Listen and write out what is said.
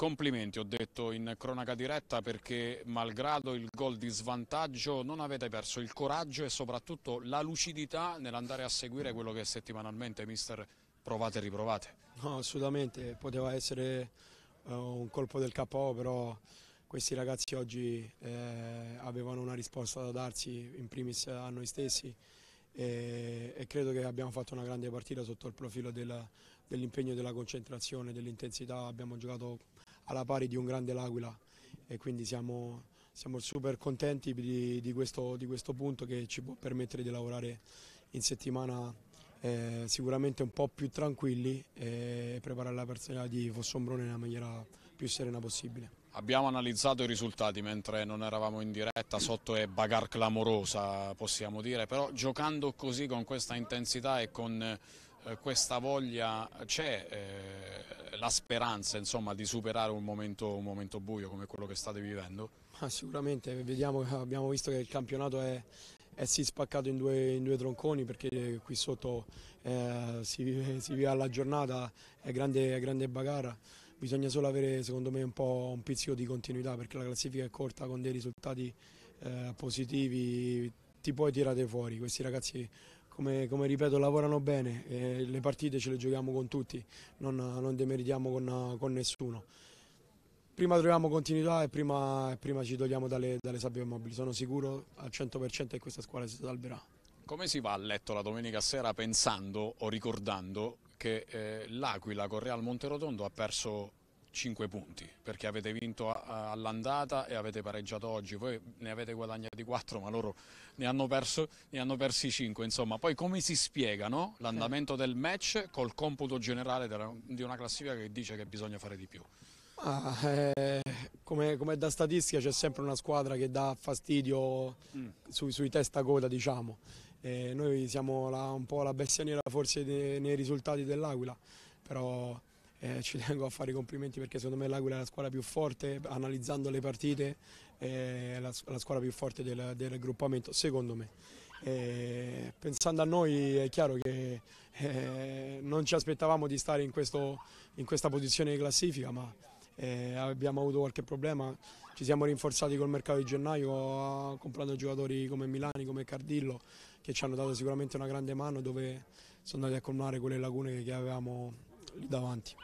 Complimenti, ho detto in cronaca diretta, perché malgrado il gol di svantaggio non avete perso il coraggio e soprattutto la lucidità nell'andare a seguire quello che settimanalmente, mister, provate e riprovate. No, assolutamente, poteva essere uh, un colpo del capo, però questi ragazzi oggi eh, avevano una risposta da darsi, in primis a noi stessi, e, e credo che abbiamo fatto una grande partita sotto il profilo dell'impegno, della concentrazione, dell'intensità, abbiamo giocato alla pari di un grande L'Aquila e quindi siamo, siamo super contenti di, di, questo, di, questo, punto che ci può permettere di lavorare in settimana eh, sicuramente un po' più tranquilli e preparare la personalità di Fossombrone nella maniera più serena possibile. Abbiamo analizzato i risultati mentre non eravamo in diretta, sotto è bagar clamorosa possiamo dire, però giocando così con questa intensità e con eh, questa voglia c'è eh, la speranza insomma, di superare un momento, un momento, buio come quello che state vivendo? Ma ah, sicuramente, vediamo, abbiamo visto che il campionato è, è sì spaccato in due, in due, tronconi perché qui sotto eh, si, vive, si, vive, alla giornata, è grande, è grande bagarra bisogna solo avere secondo me un po' un pizzico di continuità perché la classifica è corta con dei risultati eh, positivi ti puoi tirare fuori questi ragazzi come, come ripeto lavorano bene, e le partite ce le giochiamo con tutti, non, non demeritiamo con, con, nessuno. Prima troviamo continuità e prima, prima ci togliamo dalle, dalle sabbie mobili, sono sicuro al 100% che questa squadra si salverà. Come si va a letto la domenica sera pensando o ricordando che eh, l'Aquila con Real Monterotondo ha perso 5 punti perché avete vinto all'andata e avete pareggiato oggi, voi ne avete guadagnati 4 ma loro ne hanno, perso, ne hanno persi 5, insomma poi come si spiegano l'andamento del match col computo generale di una classifica che dice che bisogna fare di più? Ah, eh, come, come, da statistica c'è sempre una squadra che dà fastidio mm. su, sui testa coda diciamo, eh, noi siamo la, un po' la bestia nera forse de, nei risultati dell'Aquila, però eh, ci tengo a fare i complimenti perché secondo me l'Aquila è la squadra più forte, analizzando le partite, è la, la squadra più forte del, del gruppamento, secondo me. Eh, pensando a noi è chiaro che eh, non ci aspettavamo di stare in, questo, in questa posizione di classifica, ma eh, abbiamo avuto qualche problema, ci siamo rinforzati col mercato di gennaio comprando giocatori come Milani, come Cardillo, che ci hanno dato sicuramente una grande mano dove sono andati a colmare quelle lacune che avevamo lì davanti.